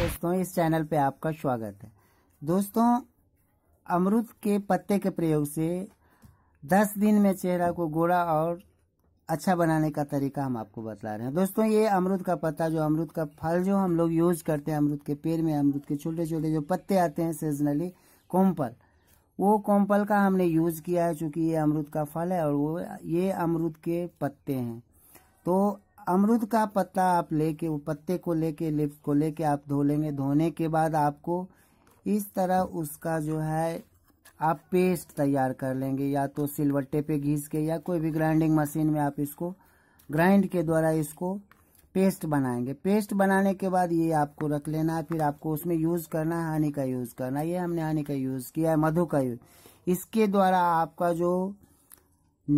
दोस्तों इस चैनल पे आपका स्वागत है दोस्तों अमरुद के पत्ते के प्रयोग से 10 दिन में चेहरा को गोरा और अच्छा बनाने का तरीका हम आपको बता रहे हैं दोस्तों ये अमरुद का पत्ता जो अमरुद का फल जो हम लोग यूज करते हैं अमरुद के पेड़ में अमरुद के छोटे छोटे जो पत्ते आते हैं सीजनली कोम्पल वो कोम्पल का हमने यूज किया है चूंकि ये अमरुद का फल है और वो ये अमरुद के पत्ते हैं तो अमरुद का पत्ता आप लेके पत्ते को लेके लिप्स को लेके आप धो लेंगे धोने के बाद आपको इस तरह उसका जो है आप पेस्ट तैयार कर लेंगे या तो सिलवट्टे पे घिस के या कोई भी ग्राइंडिंग मशीन में आप इसको ग्राइंड के द्वारा इसको पेस्ट बनाएंगे पेस्ट बनाने के बाद ये आपको रख लेना है फिर आपको उसमें यूज़ करना है हनी का यूज़ करना ये हमने हनी का यूज़ किया है मधु का यूज़ इसके द्वारा आपका जो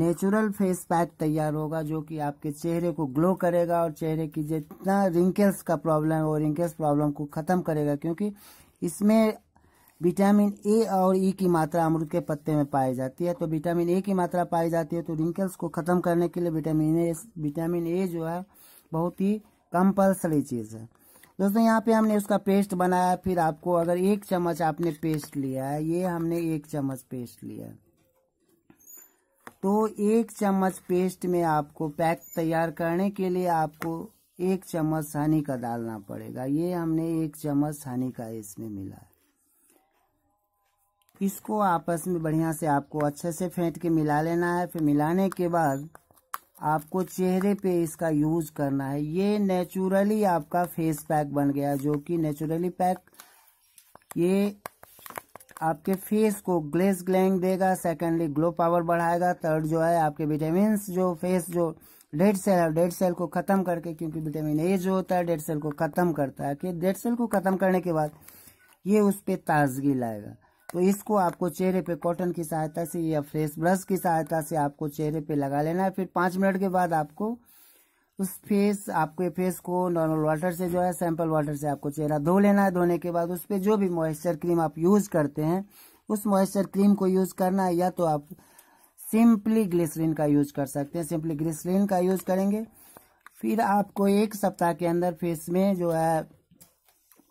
नेचुरल फेस पैक तैयार होगा जो कि आपके चेहरे को ग्लो करेगा और चेहरे की जितना रिंकल्स का प्रॉब्लम है वो रिंकल्स प्रॉब्लम को ख़त्म करेगा क्योंकि इसमें विटामिन ए और ई e की मात्रा अमरूद के पत्ते में पाई जाती है तो विटामिन ए की मात्रा पाई जाती है तो रिंकल्स को ख़त्म करने के लिए विटामिन ए विटामिन ए जो है बहुत ही कंपल्सरी चीज़ है दोस्तों यहाँ पे हमने उसका पेस्ट बनाया फिर आपको अगर एक चम्मच आपने पेस्ट लिया है ये हमने एक चम्मच पेस्ट लिया है तो एक चम्मच पेस्ट में आपको पैक तैयार करने के लिए आपको एक चम्मच हनी का डालना पड़ेगा ये हमने एक चम्मच हनी का इसमें मिला इसको आपस में बढ़िया से आपको अच्छे से फेंट के मिला लेना है फिर मिलाने के बाद आपको चेहरे पे इसका यूज करना है ये नेचुरली आपका फेस पैक बन गया जो कि नेचुरली पैक ये आपके फेस को ग्लेस ग्लैंग देगा सेकेंडली ग्लो पावर बढ़ाएगा थर्ड जो है आपके विटामिन जो फेस जो डेड सेल है डेड सेल को खत्म करके क्योंकि विटामिन ए जो होता है डेड सेल को खत्म करता है कि डेड सेल को खत्म करने के बाद ये उस पर ताजगी लाएगा तो इसको आपको चेहरे पे कॉटन की सहायता से या फेस ब्रश की सहायता से आपको चेहरे पे लगा लेना है फिर पाँच मिनट के बाद आपको उस फेस आपके फेस को नॉर्मल वाटर से जो है सैंपल वाटर से आपको चेहरा धो लेना है धोने के बाद उस पर जो भी मॉइस्चर क्रीम आप यूज करते हैं उस मॉइस्चर क्रीम को यूज करना है या तो आप सिंपली ग्लिसरीन का यूज कर सकते हैं सिंपली ग्लिसरीन का यूज करेंगे फिर आपको एक सप्ताह के अंदर फेस में जो है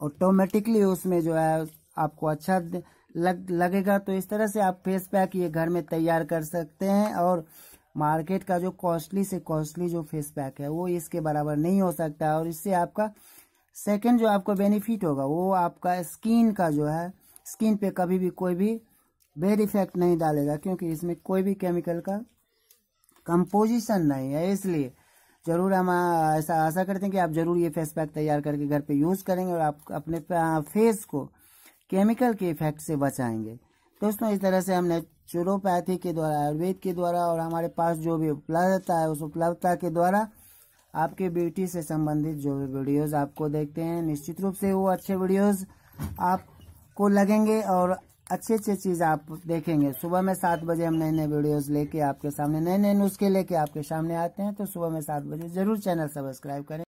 ऑटोमेटिकली उसमें जो है आपको अच्छा लग लगेगा तो इस तरह से आप फेस पैक ये घर में तैयार कर सकते हैं और मार्केट का जो कॉस्टली से कॉस्टली जो फेस पैक है वो इसके बराबर नहीं हो सकता है और इससे आपका सेकेंड जो आपको बेनिफिट होगा वो आपका स्किन का जो है स्किन पे कभी भी कोई भी बेड इफेक्ट नहीं डालेगा क्योंकि इसमें कोई भी केमिकल का कंपोजिशन नहीं है इसलिए ज़रूर हम ऐसा आशा करते हैं कि आप ज़रूर ये फेस पैक तैयार करके घर पे यूज़ करेंगे और आप अपने फेस को केमिकल के इफेक्ट से बचाएंगे दोस्तों इस तरह से हम नेचुरोपैथी के द्वारा आयुर्वेद के द्वारा और हमारे पास जो भी उपलब्धता है उस उपलब्धता के द्वारा आपके ब्यूटी से संबंधित जो भी वीडियोज आपको देखते हैं निश्चित रूप से वो अच्छे वीडियोज आपको लगेंगे और अच्छी अच्छी चीज़ आप देखेंगे सुबह में सात बजे हम नए नए वीडियोज लेके आपके सामने नए नए नुस्खे लेके आपके सामने आते हैं तो सुबह में सात बजे जरूर चैनल सब्सक्राइब करें